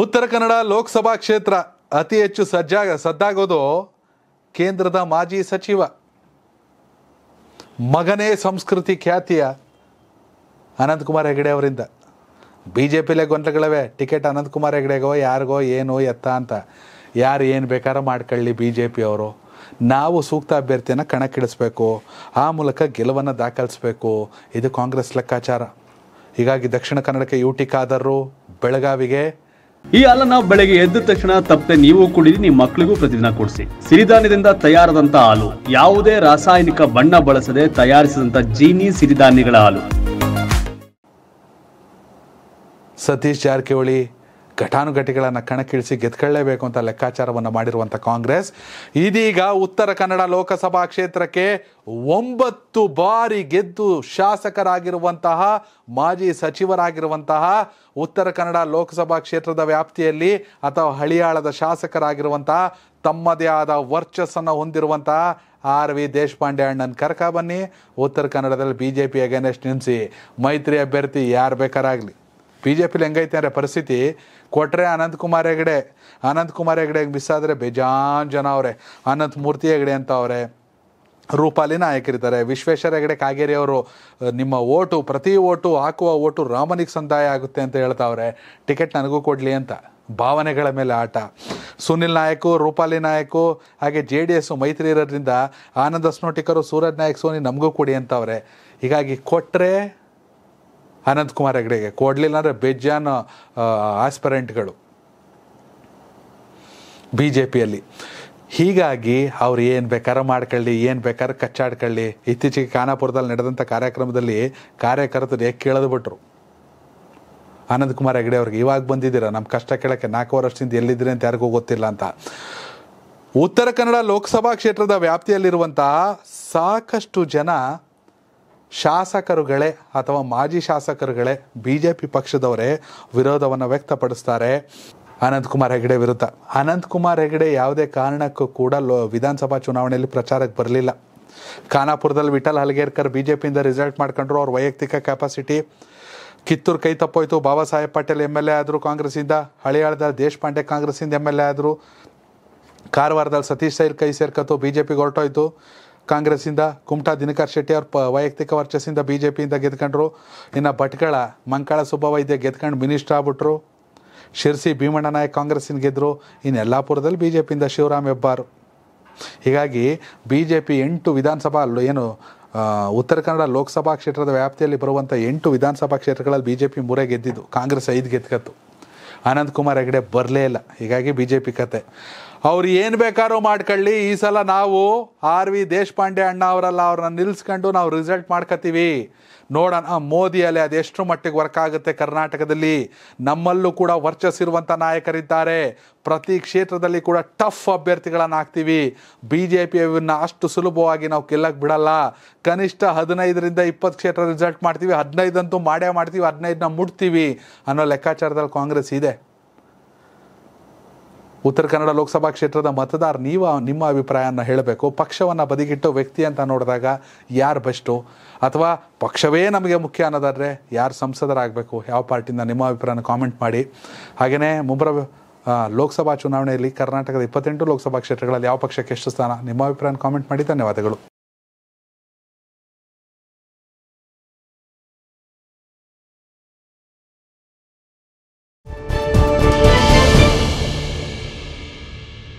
ಉತ್ತರ ಕನ್ನಡ ಲೋಕಸಭಾ ಕ್ಷೇತ್ರ ಅತಿ ಹೆಚ್ಚು ಸಜ್ಜಾಗ ಸದ್ದಾಗೋದು ಕೇಂದ್ರದ ಮಾಜಿ ಸಚಿವ ಮಗನೇ ಸಂಸ್ಕೃತಿ ಖ್ಯಾತಿಯ ಅನಂತಕುಮಾರ್ ಹೆಗಡೆ ಅವರಿಂದ ಬಿ ಜೆ ಪಿಲೆ ಗೊಂದಲಗಳವೆ ಟಿಕೆಟ್ ಅನಂತಕುಮಾರ್ ಹೆಗಡೆಗೋ ಯಾರಿಗೋ ಏನು ಎತ್ತ ಅಂತ ಯಾರು ಏನು ಬೇಕಾದ್ರೂ ಮಾಡ್ಕೊಳ್ಳಿ ಬಿ ಜೆ ಪಿಯವರು ನಾವು ಸೂಕ್ತ ಅಭ್ಯರ್ಥಿಯನ್ನು ಕಣಕ್ಕಿಳಿಸ್ಬೇಕು ಆ ಮೂಲಕ ಗೆಲುವನ್ನು ದಾಖಲಿಸ್ಬೇಕು ಇದು ಕಾಂಗ್ರೆಸ್ ಲೆಕ್ಕಾಚಾರ ಹೀಗಾಗಿ ದಕ್ಷಿಣ ಕನ್ನಡಕ್ಕೆ ಯು ಟಿ ಬೆಳಗಾವಿಗೆ ಈ ಹಾಲನ್ನ ಬೆಳಗ್ಗೆ ಎದ್ದ ತಕ್ಷಣ ತಪ್ಪದೆ ನೀವು ಕುಡಿದು ನಿಮ್ಮ ಮಕ್ಕಳಿಗೂ ಪ್ರತಿದಿನ ಕೊಡಿಸಿ ಸಿರಿಧಾನ್ಯದಿಂದ ತಯಾರದಂತ ಹಾಲು ಯಾವುದೇ ರಾಸಾಯನಿಕ ಬಣ್ಣ ಬಳಸದೆ ತಯಾರಿಸಿದಂತ ಜೀನಿ ಸಿರಿಧಾನ್ಯಗಳ ಹಾಲು ಸತೀಶ್ ಜಾರಕಿಹೊಳಿ ಘಟಾನುಘಟಿಗಳನ್ನು ಕಣಕ್ಕಿಳಿಸಿ ಗೆದ್ಕೊಳ್ಳೇಬೇಕು ಅಂತ ಲೆಕ್ಕಾಚಾರವನ್ನು ಮಾಡಿರುವಂಥ ಕಾಂಗ್ರೆಸ್ ಇದೀಗ ಉತ್ತರ ಕನ್ನಡ ಲೋಕಸಭಾ ಕ್ಷೇತ್ರಕ್ಕೆ ಒಂಬತ್ತು ಬಾರಿ ಗೆದ್ದು ಶಾಸಕರಾಗಿರುವಂತಹ ಮಾಜಿ ಸಚಿವರಾಗಿರುವಂತಹ ಉತ್ತರ ಕನ್ನಡ ಲೋಕಸಭಾ ಕ್ಷೇತ್ರದ ವ್ಯಾಪ್ತಿಯಲ್ಲಿ ಅಥವಾ ಹಳಿಯಾಳದ ಶಾಸಕರಾಗಿರುವಂತಹ ತಮ್ಮದೇ ಆದ ವರ್ಚಸ್ಸನ್ನು ಹೊಂದಿರುವಂತಹ ಆರ್ ವಿ ದೇಶಪಾಂಡೆ ಅಣ್ಣನ ಕರ್ಕ ಬನ್ನಿ ಉತ್ತರ ಕನ್ನಡದಲ್ಲಿ ಬಿ ಜೆ ಪಿ ಅಗೇನೆಸ್ಟ್ ನಿಲ್ಲಿಸಿ ಮೈತ್ರಿ ಅಭ್ಯರ್ಥಿ ಯಾರು ಬೇಕಾರಾಗಲಿ ಬಿ ಜೆ ಪಿಲಿ ಹೆಂಗೈತೆ ಅಂದರೆ ಪರಿಸ್ಥಿತಿ ಕೊಟ್ಟರೆ ಅನಂತಕುಮಾರ್ ಹೆಗಡೆ ಅನಂತ್ ಹೆಗಡೆ ಹೆಗಡೆ ಆದರೆ ಬೇಜಾನ್ ಜನ ಅವರೇ ಅನಂತ್ ಮೂರ್ತಿ ಹೆಗಡೆ ಅಂತ ಅವರೇ ರೂಪಾಲಿ ನಾಯಕರಿದ್ದಾರೆ ವಿಶ್ವೇಶ್ವರ ಹೆಗಡೆ ಕಾಗೇರಿ ಅವರು ನಿಮ್ಮ ಓಟು ಪ್ರತಿ ಓಟು ಹಾಕುವ ಓಟು ರಾಮನಿಗೆ ಸಂದಾಯ ಆಗುತ್ತೆ ಅಂತ ಹೇಳ್ತಾವ್ರೆ ಟಿಕೆಟ್ ನನಗೂ ಕೊಡಲಿ ಅಂತ ಭಾವನೆಗಳ ಮೇಲೆ ಆಟ ಸುನಿಲ್ ನಾಯಕು ರೂಪಾಲಿ ನಾಯಕು ಹಾಗೆ ಜೆ ಡಿ ಎಸ್ ಮೈತ್ರಿ ಇರೋದ್ರಿಂದ ಆನಂದ ಸ್ನೋಟಿಕರು ಸೂರಜ್ ನಾಯಕ್ ಸೋನಿ ನಮಗೂ ಕೊಡಿ ಅಂತವ್ರೆ ಹೀಗಾಗಿ ಕೊಟ್ಟರೆ ಅನಂತ್ ಕುಮಾರ್ ಹೆಗಡೆಗೆ ಕೊಡಲಿಲ್ಲ ಅಂದರೆ ಬೇಜಾನ್ ಆಸ್ಪರೆಂಟ್ಗಳು ಬಿ ಜೆ ಪಿಯಲ್ಲಿ ಹೀಗಾಗಿ ಅವ್ರು ಏನು ಬೇಕಾದ್ರೆ ಮಾಡ್ಕೊಳ್ಳಿ ಏನು ಬೇಕಾದ್ರೆ ಕಚ್ಚಾಡ್ಕೊಳ್ಳಿ ಇತ್ತೀಚೆಗೆ ಖಾನಾಪುರದಲ್ಲಿ ನಡೆದಂಥ ಕಾರ್ಯಕ್ರಮದಲ್ಲಿ ಕಾರ್ಯಕರ್ತರು ಹೇಗೆ ಕೇಳೋದು ಬಿಟ್ರು ಕುಮಾರ್ ಹೆಗಡೆ ಅವ್ರಿಗೆ ಇವಾಗ ಬಂದಿದ್ದೀರಾ ನಮ್ಮ ಕಷ್ಟ ಕೇಳೋಕ್ಕೆ ನಾಲ್ಕು ವರ್ಷದಿಂದ ಎಲ್ಲಿದ್ದೀರಿ ಅಂತ ಯಾರಿಗೂ ಗೊತ್ತಿಲ್ಲ ಅಂತ ಉತ್ತರ ಕನ್ನಡ ಲೋಕಸಭಾ ಕ್ಷೇತ್ರದ ವ್ಯಾಪ್ತಿಯಲ್ಲಿರುವಂಥ ಸಾಕಷ್ಟು ಜನ ಶಾಸಕರುಗಳೇ ಅಥವಾ ಮಾಜಿ ಶಾಸಕರುಗಳೇ ಬಿ ಜೆ ಪಿ ಪಕ್ಷದವರೇ ವಿರೋಧವನ್ನು ವ್ಯಕ್ತಪಡಿಸ್ತಾರೆ ಅನಂತಕುಮಾರ್ ಹೆಗಡೆ ವಿರುದ್ಧ ಅನಂತಕುಮಾರ್ ಹೆಗಡೆ ಯಾವುದೇ ಕಾರಣಕ್ಕೂ ಕೂಡ ಲೋ ವಿಧಾನಸಭಾ ಚುನಾವಣೆಯಲ್ಲಿ ಪ್ರಚಾರಕ್ಕೆ ಬರಲಿಲ್ಲ ಖಾನಾಪುರದಲ್ಲಿ ವಿಠಲ್ ಹಲಗೇರ್ಕರ್ ಬಿ ಜೆ ಪಿಯಿಂದ ರಿಸಲ್ಟ್ ಮಾಡ್ಕೊಂಡ್ರು ಅವ್ರ ವೈಯಕ್ತಿಕ ಕೆಪಾಸಿಟಿ ಕಿತ್ತೂರು ಕೈ ತಪ್ಪೋಯ್ತು Baba Saheb Patel M L A ಆದರು ಕಾಂಗ್ರೆಸ್ಸಿಂದ ಹಳಿಯಾಳದ ದೇಶಪಾಂಡೆ ಕಾಂಗ್ರೆಸ್ಸಿಂದ ಎಮ್ ಎಲ್ ಎ ಆದರು ಕಾರವಾರದಲ್ಲಿ ಸತೀಶ್ ಸೈಲ್ ಕೈ ಸೇರ್ಕತ್ತು ಬಿ ಜೆ ಹೊರಟೋಯ್ತು ಕಾಂಗ್ರೆಸ್ಸಿಂದ ಕುಮಟಾ ದಿನಕರ್ ಶೆಟ್ಟಿ ಅವ್ರ ಪ ವೈಯಕ್ತಿಕ ವರ್ಚಸ್ಸಿಂದ ಬಿ ಜೆ ಪಿಯಿಂದ ಗೆದ್ಕೊಂಡ್ರು ಇನ್ನು ಭಟ್ಕಳ ಮಂಕಾಳ ಸುಬ್ಬವೈದ್ಯ ಗೆದ್ಕೊಂಡು ಮಿನಿಸ್ಟರ್ ಆಗ್ಬಿಟ್ರು ಶಿರ್ಸಿ ಭೀಮಣ್ಣ ನಾಯಕ್ ಕಾಂಗ್ರೆಸ್ಸಿನ ಗೆದ್ದರು ಇನ್ನು ಯಲ್ಲಾಪುರದಲ್ಲಿ ಬಿ ಜೆ ಪಿಯಿಂದ ಶಿವರಾಮ್ ಹೆಬ್ಬಾರು ಹೀಗಾಗಿ ಬಿ ಜೆ ಪಿ ಎಂಟು ವಿಧಾನಸಭಾ ಏನು ಉತ್ತರ ಕನ್ನಡ ಲೋಕಸಭಾ ಕ್ಷೇತ್ರದ ವ್ಯಾಪ್ತಿಯಲ್ಲಿ ಬರುವಂಥ ಎಂಟು ವಿಧಾನಸಭಾ ಕ್ಷೇತ್ರಗಳಲ್ಲಿ ಬಿ ಜೆ ಪಿ ಮೂರೇ ಗೆದ್ದಿದ್ದು ಕಾಂಗ್ರೆಸ್ ಐದು ಗೆದ್ಕತ್ತು ಅನಂತಕುಮಾರ್ ಹೆಗಡೆ ಬರಲೇ ಇಲ್ಲ ಹೀಗಾಗಿ ಬಿ ಜೆ ಪಿ ಕತೆ ಅವ್ರು ಏನು ಬೇಕಾದ್ರೂ ಮಾಡ್ಕೊಳ್ಳಿ ಈ ಸಲ ನಾವು ಆರ್ ವಿ ದೇಶಪಾಂಡೆ ಅಣ್ಣ ಅವರಲ್ಲ ಅವ್ರನ್ನ ನಿಲ್ಲಿಸ್ಕೊಂಡು ನಾವು ರಿಸಲ್ಟ್ ಮಾಡ್ಕೊತೀವಿ ನೋಡೋಣ ಮೋದಿಯಲ್ಲಿ ಅದೆಷ್ಟು ಮಟ್ಟಿಗೆ ವರ್ಕ್ ಆಗುತ್ತೆ ಕರ್ನಾಟಕದಲ್ಲಿ ನಮ್ಮಲ್ಲೂ ಕೂಡ ವರ್ಚಸ್ಸಿರುವಂಥ ನಾಯಕರಿದ್ದಾರೆ ಪ್ರತಿ ಕ್ಷೇತ್ರದಲ್ಲಿ ಕೂಡ ಟಫ್ ಅಭ್ಯರ್ಥಿಗಳನ್ನು ಹಾಕ್ತೀವಿ ಬಿ ಜೆ ಅಷ್ಟು ಸುಲಭವಾಗಿ ನಾವು ಗೆಲ್ಲಕ್ಕೆ ಬಿಡಲ್ಲ ಕನಿಷ್ಠ ಹದಿನೈದರಿಂದ ಇಪ್ಪತ್ತು ಕ್ಷೇತ್ರ ರಿಸಲ್ಟ್ ಮಾಡ್ತೀವಿ ಹದಿನೈದಂತೂ ಮಾಡೇ ಮಾಡ್ತೀವಿ ಹದಿನೈದನ್ನ ಮುಟ್ತೀವಿ ಅನ್ನೋ ಲೆಕ್ಕಾಚಾರದಲ್ಲಿ ಕಾಂಗ್ರೆಸ್ ಇದೆ ಉತ್ತರ ಕನ್ನಡ ಲೋಕಸಭಾ ಕ್ಷೇತ್ರದ ಮತದಾರ ನೀವು ನಿಮ್ಮ ಅಭಿಪ್ರಾಯನ ಹೇಳಬೇಕು ಪಕ್ಷವನ್ನು ಬದಿಗಿಟ್ಟು ವ್ಯಕ್ತಿ ಅಂತ ನೋಡಿದಾಗ ಯಾರು ಬೆಸ್ಟು ಅಥವಾ ಪಕ್ಷವೇ ನಮಗೆ ಮುಖ್ಯ ಅನ್ನೋದಾದರೆ ಯಾರು ಸಂಸದರಾಗಬೇಕು ಯಾವ ಪಾರ್ಟಿಯಿಂದ ನಿಮ್ಮ ಅಭಿಪ್ರಾಯನ ಕಾಮೆಂಟ್ ಮಾಡಿ ಹಾಗೆಯೇ ಮುಂಬರ ಲೋಕಸಭಾ ಚುನಾವಣೆಯಲ್ಲಿ ಕರ್ನಾಟಕದ ಇಪ್ಪತ್ತೆಂಟು ಲೋಕಸಭಾ ಕ್ಷೇತ್ರಗಳಲ್ಲಿ ಯಾವ ಪಕ್ಷಕ್ಕೆ ಎಷ್ಟು ಸ್ಥಾನ ನಿಮ್ಮ ಅಭಿಪ್ರಾಯನ ಕಾಮೆಂಟ್ ಮಾಡಿ ಧನ್ಯವಾದಗಳು